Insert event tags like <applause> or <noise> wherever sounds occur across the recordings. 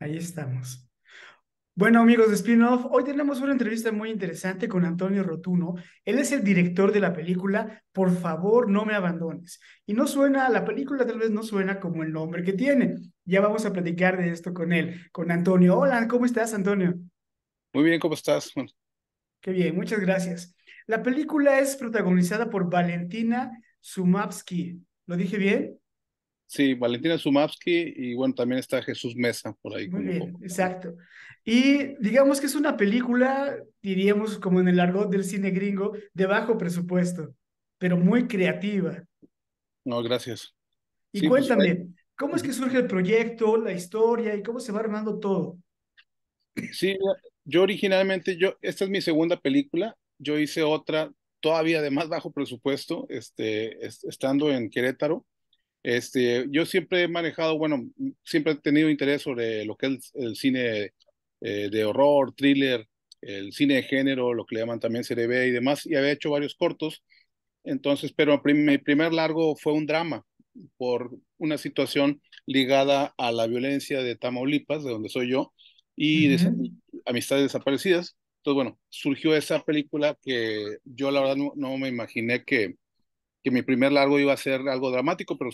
Ahí estamos. Bueno, amigos de Spin-Off, hoy tenemos una entrevista muy interesante con Antonio Rotuno. Él es el director de la película Por favor, no me abandones. Y no suena, la película tal vez no suena como el nombre que tiene. Ya vamos a platicar de esto con él, con Antonio. Hola, ¿cómo estás, Antonio? Muy bien, ¿cómo estás? Qué bien, muchas gracias. La película es protagonizada por Valentina Sumavsky. ¿Lo dije bien? Sí, Valentina Sumavsky y bueno, también está Jesús Mesa por ahí. Muy bien, exacto. Y digamos que es una película, diríamos como en el argot del cine gringo, de bajo presupuesto, pero muy creativa. No, gracias. Y pues, cuéntame, ¿cómo es que surge el proyecto, la historia y cómo se va armando todo? Sí, yo originalmente, yo, esta es mi segunda película, yo hice otra todavía de más bajo presupuesto, este, estando en Querétaro este, yo siempre he manejado, bueno, siempre he tenido interés sobre lo que es el, cine eh, de horror, thriller, el cine de género, lo que le llaman también CDB y demás, y había hecho varios cortos. Entonces, pero mi primer largo fue un drama por una situación ligada a la violencia de Tamaulipas, de donde soy yo, y de amistades desaparecidas. Entonces, bueno, surgió esa película que yo la verdad no me imaginé que, que mi primer largo iba a ser algo dramático, pero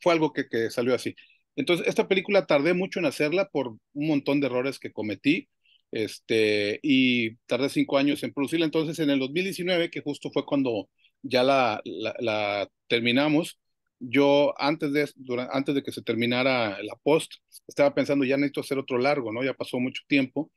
fue algo que, que salió así. Entonces, esta película tardé mucho en hacerla por un montón de errores que cometí, este, y tardé cinco años en producirla. Entonces, en el 2019, que justo fue cuando ya la, la, terminamos, yo antes de, antes de que se terminara la post, estaba pensando, ya necesito hacer otro largo, ¿no? Ya pasó mucho tiempo.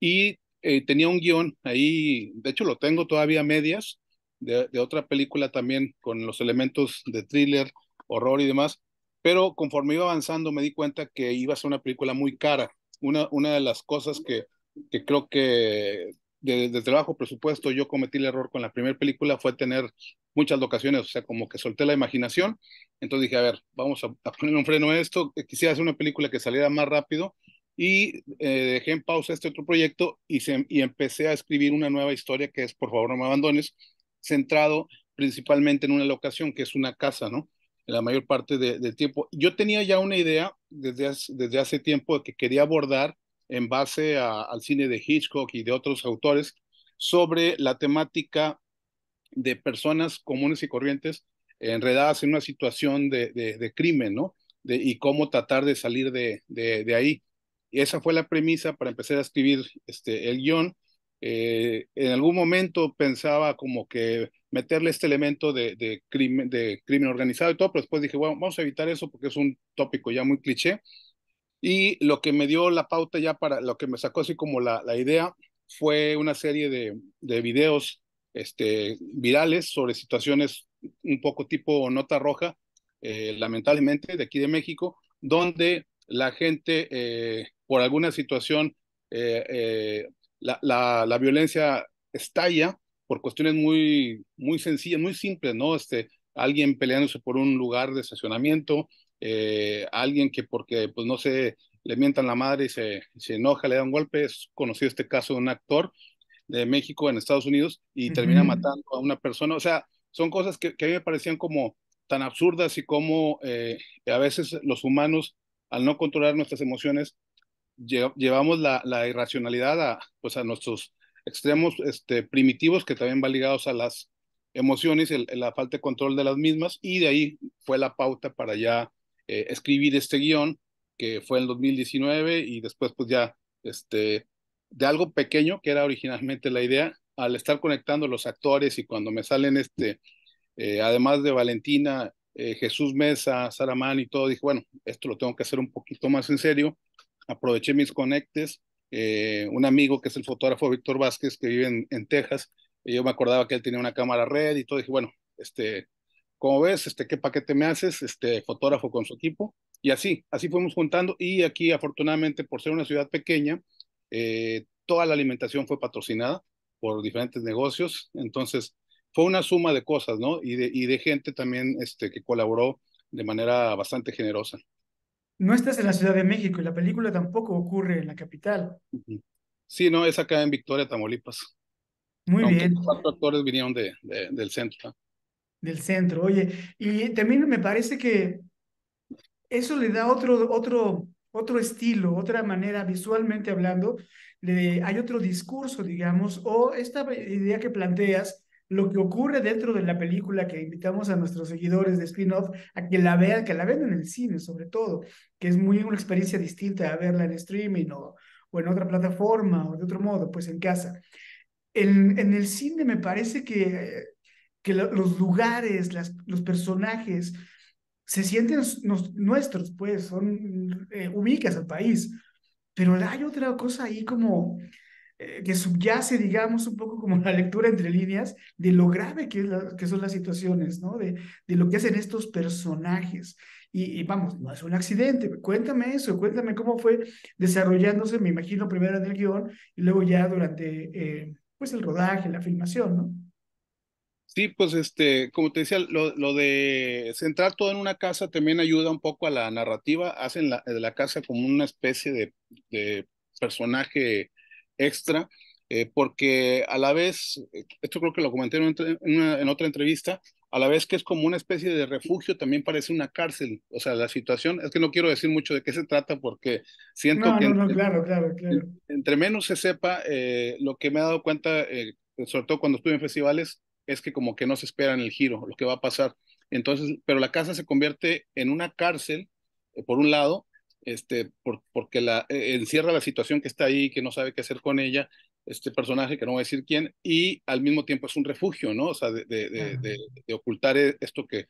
Y eh, tenía un guión ahí, de hecho lo tengo todavía medias, de, otra película también con los elementos de thriller, horror y demás, pero conforme iba avanzando me di cuenta que iba a ser una película muy cara. Una, una de las cosas que, que creo que desde de, bajo presupuesto yo cometí el error con la primera película fue tener muchas locaciones, o sea, como que solté la imaginación, entonces dije, a ver, vamos a, poner un freno a esto, quisiera hacer una película que saliera más rápido, y eh, dejé en pausa este otro proyecto y, y empecé a escribir una nueva historia que es Por favor no me abandones, centrado principalmente en una locación, que es una casa, ¿no? En la mayor parte del tiempo. Yo tenía ya una idea desde hace, desde hace tiempo que quería abordar en base al cine de Hitchcock y de otros autores sobre la temática de personas comunes y corrientes enredadas en una situación de, crimen, ¿no? y cómo tratar de salir de, ahí. Y esa fue la premisa para empezar a escribir este, el guión. Eh, en algún momento pensaba como que meterle este elemento de, crimen, de crimen organizado y todo, pero después dije, bueno, vamos a evitar eso porque es un tópico ya muy cliché. Y lo que me dio la pauta ya para, lo que me sacó así como la, la idea fue una serie de, videos este, virales sobre situaciones un poco tipo nota roja, eh, lamentablemente, de aquí de México, donde la gente eh, por alguna situación eh, la, la, violencia estalla por cuestiones muy, muy sencillas, muy simples, ¿no? Este, alguien peleándose por un lugar de estacionamiento, eh, alguien que porque, pues no se le mientan la madre y se, se enoja, le da un golpe. Es conocido este caso de un actor de México en Estados Unidos y termina matando a una persona. O sea, son cosas que, a mí me parecían como tan absurdas y como eh, a veces los humanos, al no controlar nuestras emociones, llevamos la, irracionalidad a, pues a nuestros extremos este, primitivos que también va ligados a las emociones, la falta de control de las mismas y de ahí fue la pauta para ya eh, escribir este guión que fue en 2019 y después pues ya este, de algo pequeño que era originalmente la idea, al estar conectando los actores y cuando me salen este, eh, además de Valentina, eh, Jesús Mesa, Saramán y todo, dije, bueno, esto lo tengo que hacer un poquito más en serio aproveché mis conectes. Eh, un amigo que es el fotógrafo Víctor Vázquez, que vive en, Texas, yo me acordaba que él tenía una cámara red y todo. dije, bueno, este, como ves, este, ¿qué paquete me haces? Este, fotógrafo con su equipo. Y así, así fuimos juntando. Y aquí, afortunadamente, por ser una ciudad pequeña, eh, toda la alimentación fue patrocinada por diferentes negocios. Entonces, fue una suma de cosas, ¿no? Y de, y de gente también este, que colaboró de manera bastante generosa no estás en la Ciudad de México y la película tampoco ocurre en la capital. Sí, no, es acá en Victoria, Tamaulipas. Muy bien. Los cuatro actores vinieron de, del centro. Del centro, oye. Y también me parece que eso le da otro, otro, otro estilo, otra manera visualmente hablando. hay otro discurso, digamos, o esta idea que planteas lo que ocurre dentro de la película que invitamos a nuestros seguidores de spin-off a que la vean, que la vean en el cine sobre todo, que es muy una experiencia distinta a verla en streaming o, o en otra plataforma o de otro modo, pues en casa. En, en el cine me parece que, que los lugares, las, los personajes se sienten nuestros, pues, son, eh, ubicas al país, pero hay otra cosa ahí como eh, que subyace, digamos, un poco como <laughs> la lectura entre líneas de lo grave que, es que son las situaciones, ¿no? De, de, lo que hacen estos personajes. Y, vamos, no es un accidente. Cuéntame eso, cuéntame cómo fue desarrollándose, me imagino, primero en el guión y luego ya durante, eh, pues, el rodaje, la filmación, ¿no? Sí, pues este, como te decía, lo, lo, de centrar todo en una casa también ayuda un poco a la narrativa. Hacen la, de la casa como una especie de, de personaje extra, eh, porque a la vez, eh, esto creo que lo comenté en, otra entrevista, a la vez que es como una especie de refugio, también parece una cárcel. O sea, la situación, es que no quiero decir mucho de qué se trata porque siento que... No, entre, claro, claro, Entre menos se sepa, eh, lo que me he dado cuenta, sobre todo cuando estuve en festivales, es que como que no se espera en el giro, lo que va a pasar. Entonces, pero la casa se convierte en una cárcel, por un lado, este, porque la, eh, encierra la situación que está ahí, que no sabe qué hacer con ella, este personaje que no voy a decir quién, y al mismo tiempo es un refugio, ¿no? O sea, de, ocultar eh, esto que,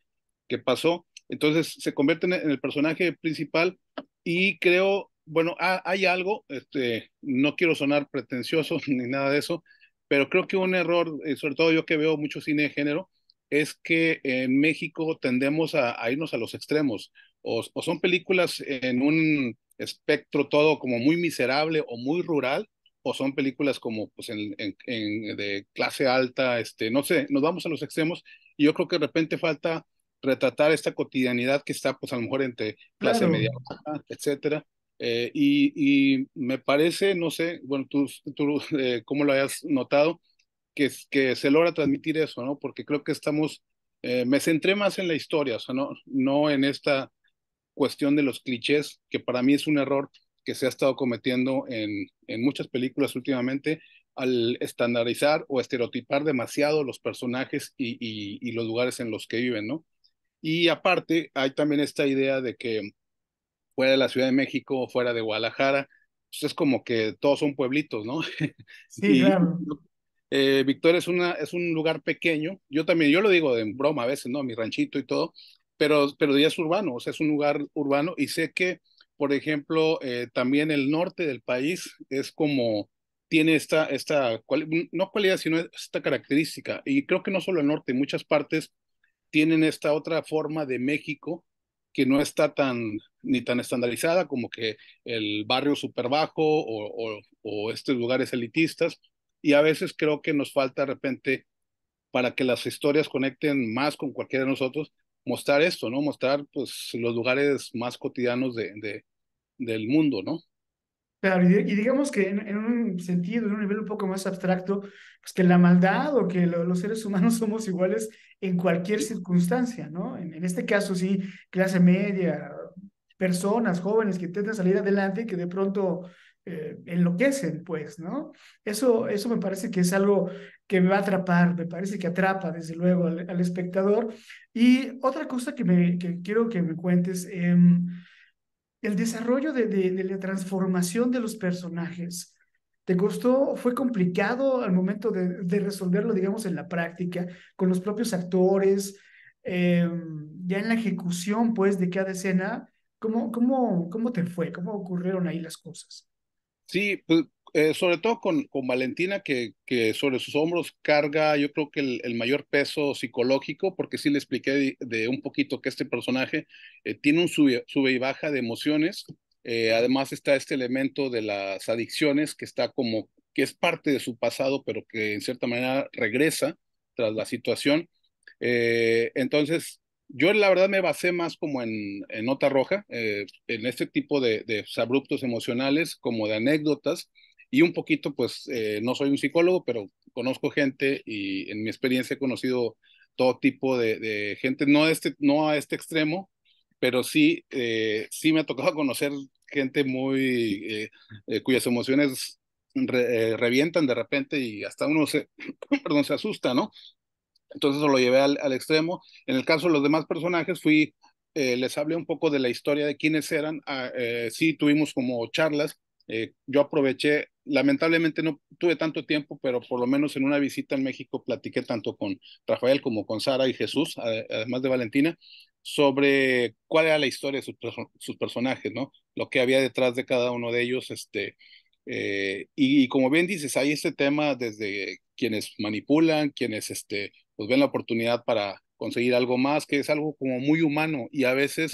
que pasó. Entonces se convierte en el personaje principal y creo, bueno, hay algo, este, no quiero sonar pretencioso <laughs> ni nada de eso, pero creo que un error, eh, sobre todo yo que veo mucho cine de género, es que en México tendemos a irnos a los extremos o, o son películas en un espectro todo como muy miserable o muy rural, o son películas como pues en, en, de clase alta, este, no sé, nos vamos a los extremos y yo creo que de repente falta retratar esta cotidianidad que está pues a lo mejor entre clase media, etcétera. Eh, y, y, me parece, no sé, bueno, tú, tú eh, cómo lo hayas notado, que, que se logra transmitir eso, ¿no? Porque creo que estamos, eh, me centré más en la historia, o sea, no, no en esta cuestión de los clichés, que para mí es un error que se ha estado cometiendo en, en muchas películas últimamente al estandarizar o estereotipar demasiado los personajes y, y, los lugares en los que viven, ¿no? Y aparte, hay también esta idea de que fuera de la Ciudad de México o fuera de Guadalajara, pues, es como que todos son pueblitos, ¿no? <laughs> Sí, claro. Eh, Victoria es, una, es un lugar pequeño, yo también, yo lo digo de broma a veces, ¿no? Mi ranchito y todo, pero, pero ya es urbano, o sea, es un lugar urbano y sé que, por ejemplo, eh, también el norte del país es como, tiene esta, esta no cualidad, sino esta característica. Y creo que no solo el norte, muchas partes tienen esta otra forma de México que no está tan ni tan estandarizada como que el barrio super bajo o, o estos lugares elitistas. Y a veces creo que nos falta de repente para que las historias conecten más con cualquiera de nosotros, mostrar esto, ¿no? Mostrar pues los lugares más cotidianos de, del mundo, ¿no? y, digamos que en, un sentido, en un nivel un poco más abstracto, pues que la maldad o que los seres <laughs> humanos somos iguales en cualquier circunstancia, ¿no? En, en, este caso, sí, clase media, personas jóvenes que intentan salir adelante y que de pronto eh, enloquecen, pues, ¿no? Eso, eso me parece que es algo que me va a atrapar, me parece que atrapa, desde luego, al, espectador. Y otra cosa que, me, quiero que me cuentes, em, el desarrollo de, la transformación de los personajes. ¿Te costó, fue complicado al momento de, resolverlo, digamos, en la práctica, con los propios actores, em, ya en la ejecución, pues, de cada escena? ¿Cómo, cómo, cómo te fue? ¿Cómo ocurrieron ahí las cosas? Sí, pues, eh, sobre todo con, con Valentina, que, que, sobre sus hombros carga, yo creo que el, mayor peso psicológico, porque sí le expliqué de, un poquito que este personaje eh, tiene un sube, y baja de emociones. Eh, además está este elemento de las adicciones que está como que es parte de su pasado, pero que en cierta manera regresa tras la situación. entonces, yo la verdad me basé más como en, en nota roja, eh, en este tipo de, abruptos emocionales, como de anécdotas, y un poquito, pues eh, no soy un psicólogo, pero conozco gente y en mi experiencia he conocido todo tipo de, gente, no, a este, no a este extremo, pero sí, eh, sí me ha tocado <laughs> conocer gente muy, cuyas emociones revientan de repente y hasta uno se, <clears throat> perdón, se asusta, ¿no? Entonces lo llevé al, extremo. En el caso de los demás personajes, fui, eh, les hablé un poco de la historia de quiénes eran. Ah, eh, sí, tuvimos como charlas. Eh, yo aproveché, lamentablemente no tuve tanto tiempo, pero por lo menos en una visita en México platiqué tanto con Rafael como con Sara y Jesús, además de Valentina, sobre cuál era la historia de sus, personajes, ¿no? Lo que había detrás de cada uno de ellos, este, y, y, como bien dices, hay este tema desde quienes manipulan, quienes este, pues ven la oportunidad para conseguir algo más, que es algo como muy humano y a veces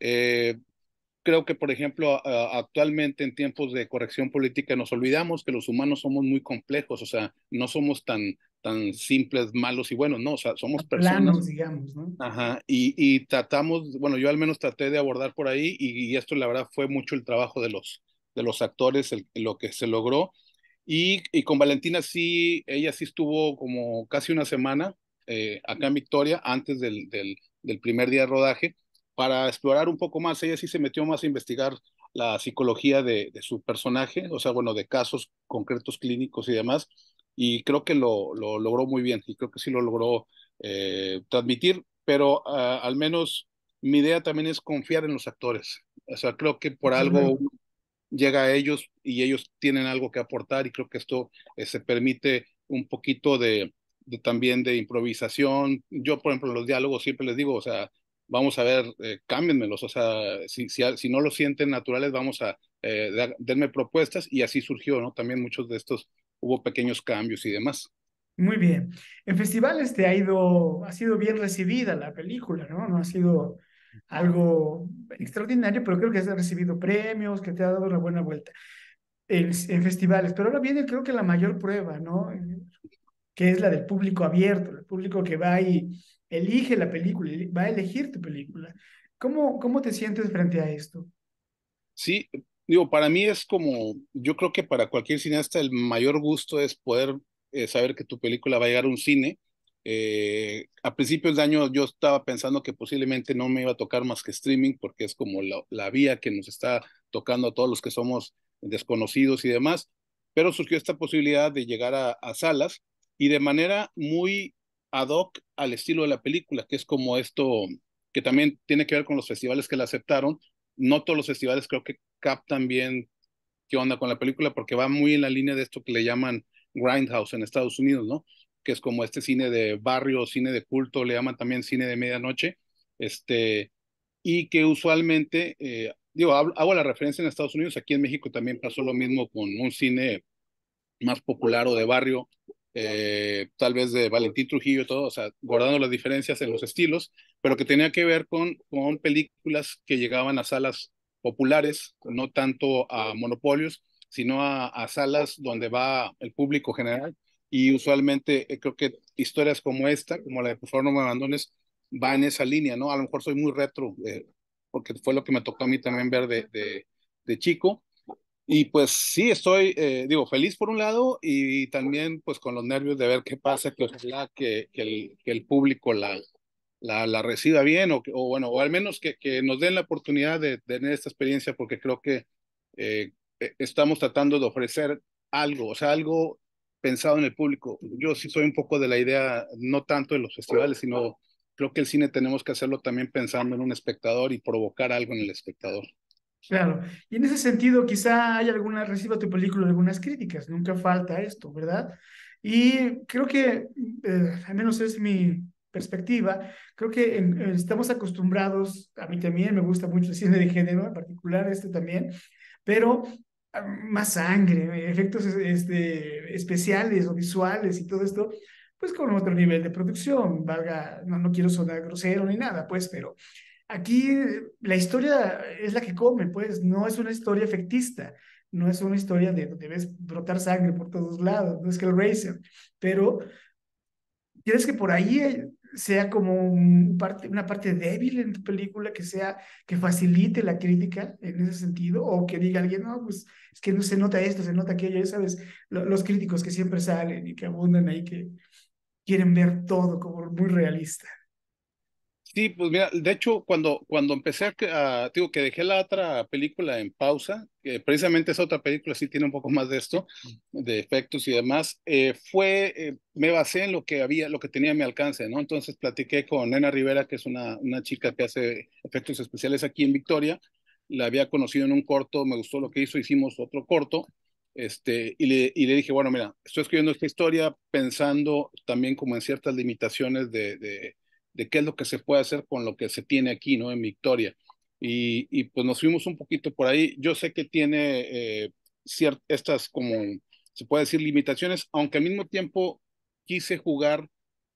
eh, creo que, por ejemplo, actualmente en tiempos de corrección política nos olvidamos que los humanos somos muy complejos, o sea, no somos tan, tan simples, malos y buenos, no, o sea, somos personas. digamos, ¿no? Ajá, y, y, tratamos, bueno, yo al menos traté de abordar por ahí y, esto la verdad fue mucho el trabajo de los, de los actores, lo que se logró y, con Valentina sí, ella sí estuvo como casi una semana eh, acá en Victoria antes del, primer día de rodaje para explorar un poco más. Ella sí se metió más a investigar la psicología de, su personaje, o sea, bueno, de casos concretos clínicos y demás. Y creo que lo, logró muy bien y creo que sí lo logró eh, transmitir, pero ah, al menos mi idea también es confiar en los actores. O sea, creo que por algo llega a ellos y ellos tienen algo que aportar y creo que esto eh, se permite un poquito de, también de improvisación. Yo, por ejemplo, en los diálogos siempre les digo, o sea, vamos a ver, eh, cámbienmelos, o sea, si, si, no lo sienten naturales, vamos a eh, darme propuestas y así surgió, ¿no? También muchos de estos hubo pequeños cambios y demás. Muy bien. En festivales te ha ido, ha sido bien recibida la película, ¿no? No ha sido algo extraordinario, pero creo que has recibido premios, que te ha dado una buena vuelta en, festivales. Pero ahora viene creo que la mayor prueba, ¿no? Que es la del público abierto, el público que va y elige la película, va a elegir tu película. ¿Cómo, cómo te sientes frente a esto? Sí, digo, para mí es como, yo creo que para cualquier cineasta el mayor gusto es poder eh, saber que tu película va a llegar a un cine eh, a principios de año yo estaba pensando que posiblemente no me iba a tocar más que streaming porque es como la, vía que nos está tocando a todos los que somos desconocidos y demás, pero surgió esta posibilidad de llegar a, a salas y de manera muy ad hoc al estilo de la película, que es como esto que también tiene que ver con los festivales que la aceptaron. No todos los festivales creo que captan bien qué onda con la película porque va muy en la línea de esto que le llaman Grindhouse en Estados Unidos, ¿no? que es como este cine de barrio, cine de culto, le llaman también cine de medianoche, este, y que usualmente, eh, digo, hago, la referencia en Estados Unidos, aquí en México también pasó lo mismo con un cine más popular o de barrio, eh, tal vez de Valentín Trujillo y todo, o sea, guardando las diferencias en los estilos, pero que tenía que ver con, con películas que llegaban a salas populares, no tanto a monopolios, sino a, a salas donde va el público general y usualmente eh, creo que historias como esta, como la de Por favor no me abandones, va en esa línea, ¿no? A lo mejor soy muy retro, eh, porque fue lo que me tocó a mí también ver de, de, chico. Y pues sí, estoy, eh, digo, feliz por un lado y también pues con los nervios de ver qué pasa, que que, que, el, que el, público la, la, la reciba bien o, o, bueno, o al menos que, que nos den la oportunidad de, tener esta experiencia porque creo que estamos tratando de ofrecer algo, o sea, algo pensado en el público. Yo sí soy un poco de la idea, no tanto de los festivales, sino creo que el cine tenemos que hacerlo también pensando en un espectador y provocar algo en el espectador. Claro, y en ese sentido quizá hay alguna, reciba tu película algunas críticas, nunca falta esto, ¿verdad? Y creo que, eh, al menos es mi perspectiva, creo que eh, estamos acostumbrados, a mí también me gusta mucho el cine de género, en particular este también, pero más sangre, efectos este, especiales o visuales y todo esto, pues con otro nivel de producción, valga, no, no quiero sonar grosero ni nada, pues, pero aquí eh, la historia es la que come, pues, no es una historia efectista, no es una historia de donde ves brotar sangre por todos lados, no es que el racer, pero tienes que por ahí sea como una parte débil en tu película, que sea que facilite la crítica en ese sentido, o que diga alguien, no, pues es que no se nota esto, se nota aquello, ya sabes, los críticos que siempre salen y que abundan ahí, que quieren ver todo como muy realista. Sí, pues mira, de hecho, cuando, cuando empecé a, digo, que dejé la otra película en pausa, que precisamente esa otra película sí tiene un poco más de esto, de efectos y demás, eh, fue, eh, me basé en lo que había, lo que tenía a mi alcance, ¿no? Entonces platiqué con Nena Rivera, que es una, una chica que hace efectos especiales aquí en Victoria, la había conocido en un corto, me gustó lo que hizo, hicimos otro corto, este, y le, y le dije, bueno, mira, estoy escribiendo esta historia pensando también como en ciertas limitaciones de, de de qué es lo que se puede hacer con lo que se tiene aquí, ¿no? En Victoria. Y, pues nos fuimos un poquito por ahí. Yo sé que tiene eh, estas como, se puede decir, limitaciones, aunque al mismo tiempo quise jugar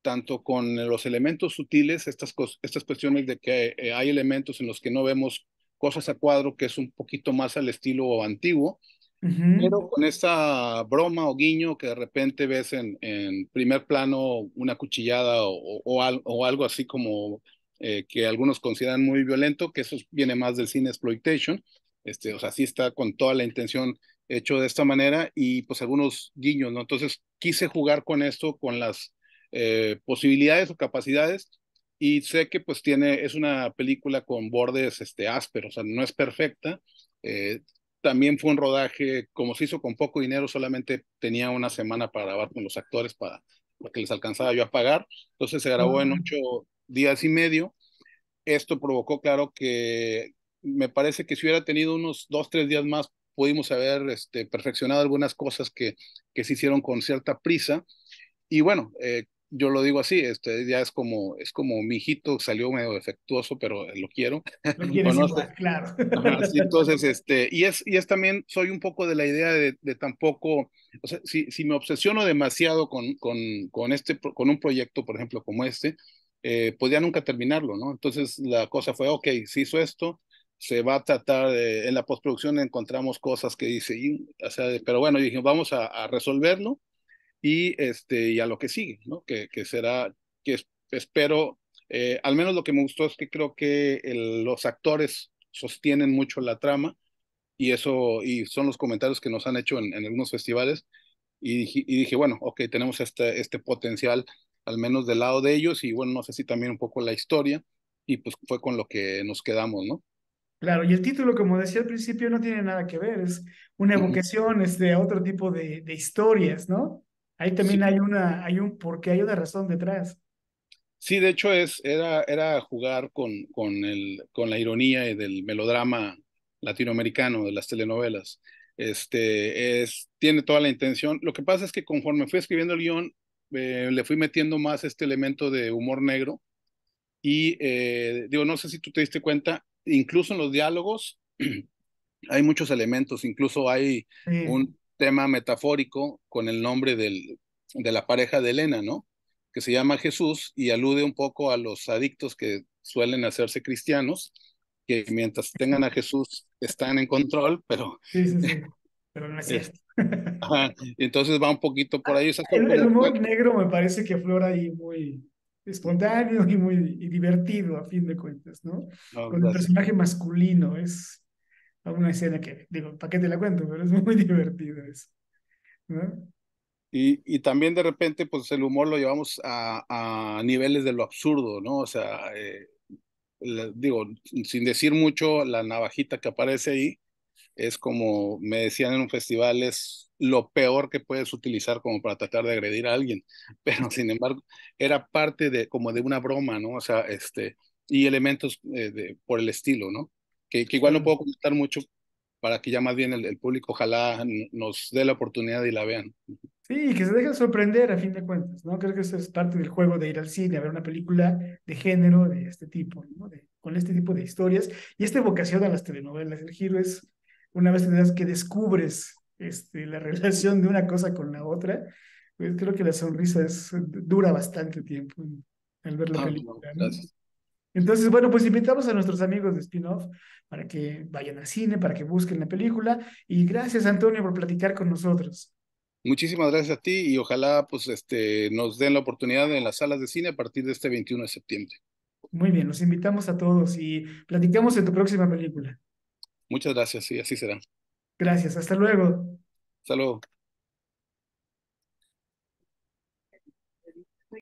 tanto con los elementos sutiles, estas, estas cuestiones de que eh, hay elementos en los que no vemos cosas a cuadro, que es un poquito más al estilo antiguo, pero con esta broma o guiño que de repente ves en, en primer plano una cuchillada o, o, algo así como eh, que algunos consideran muy violento, que eso viene más del cine exploitation, este, o sea, sí está con toda la intención hecho de esta manera y pues algunos guiños, ¿no? Entonces quise jugar con esto, con las eh, posibilidades o capacidades y sé que pues tiene, es una película con bordes este, ásperos, o sea, no es perfecta, eh, también fue un rodaje, como se hizo con poco dinero, solamente tenía una semana para grabar con los actores para, para que les alcanzaba yo a pagar. Entonces se grabó en mm. ocho días y medio. Esto provocó, claro, que me parece que si hubiera tenido unos dos, tres días más, pudimos haber este, perfeccionado algunas cosas que, que se hicieron con cierta prisa. Y bueno, eh, yo lo digo así, este, ya es como, es como mi hijito salió medio defectuoso, pero eh, lo quiero. <laughs> Lo claro. <laughs> entonces, este, y es, y es también, soy un poco de la idea de, de tampoco, o sea, si, me obsesiono demasiado con, con, con, este, con un proyecto, por ejemplo, como este, eh, podía pues podría nunca terminarlo, ¿no? Entonces la cosa fue, ok, se hizo esto, se va a tratar, en la postproducción encontramos cosas que dice, o pero bueno, dije, vamos a resolverlo y, este, y a lo que sigue, ¿no? que, que será, que espero, eh, al menos lo que me gustó es que creo que los actores sostienen mucho la trama y eso, y son los comentarios que nos han hecho en, en algunos festivales y dije, y dije, bueno, ok, tenemos este, este potencial al menos del lado de ellos y bueno, no sé si también un poco la historia y pues fue con lo que nos quedamos, ¿no? Claro, y el título, como decía al principio, no tiene nada que ver, es una evocación es este, a otro tipo de, de historias, ¿no? Ahí también hay una, hay un porque hay una razón detrás. Sí, de hecho es, era, era jugar con, con, el, con la ironía y del melodrama latinoamericano de las telenovelas. Este, es, tiene toda la intención. Lo que pasa es que conforme fui escribiendo el guión, eh, le fui metiendo más este elemento de humor negro. Y eh, digo, no sé si tú te diste cuenta, incluso en los diálogos <clears throat> hay muchos elementos, incluso hay un, tema metafórico con el nombre del, de la pareja de Elena, ¿no? Que se llama Jesús y alude un poco a los adictos que suelen hacerse cristianos, que mientras tengan a Jesús están en control, pero... Sí, sí, sí. Pero no es <laughs> cierto. Entonces va un poquito por ahí. Ah, el, humor negro me parece que flora ahí muy espontáneo y muy divertido a fin de cuentas, ¿no? Con el personaje masculino, es alguna escena que, digo, ¿para qué te la cuento? Pero es <laughs> muy divertido eso. ¿no? Y, y también de repente, pues el humor lo llevamos a, a niveles de lo absurdo, ¿no? O sea, eh, digo, sin decir mucho, la navajita que aparece ahí es como me decían en un festival, es lo peor que puedes utilizar como para tratar de agredir a alguien, <laughs> pero sin embargo era parte de como de una broma, ¿no? O sea, este, y elementos eh, de, por el estilo, ¿no? que, igual no puedo comentar mucho para que ya más bien el, público ojalá nos dé la oportunidad y la vean. Sí, que se dejen sorprender a fin de cuentas, ¿no? Creo que eso es parte del juego de ir al cine, a ver una película de género de este tipo, ¿no? De, con este tipo de historias y esta vocación a las telenovelas. El giro es una vez que descubres este, la <laughs> relación de una cosa con la otra, pues creo que la sonrisa es, dura bastante tiempo al ver la ah, película. gracias. Entonces, bueno, pues invitamos a nuestros amigos de spin-off para que vayan al cine, para que busquen la película. Y gracias, Antonio, por platicar con nosotros. Muchísimas gracias a ti y ojalá pues este nos den la oportunidad en las salas de cine a partir de este 21 de septiembre. Muy bien, los invitamos a todos y platicamos en tu próxima película. Muchas gracias, y así será. Gracias, hasta luego. Hasta luego.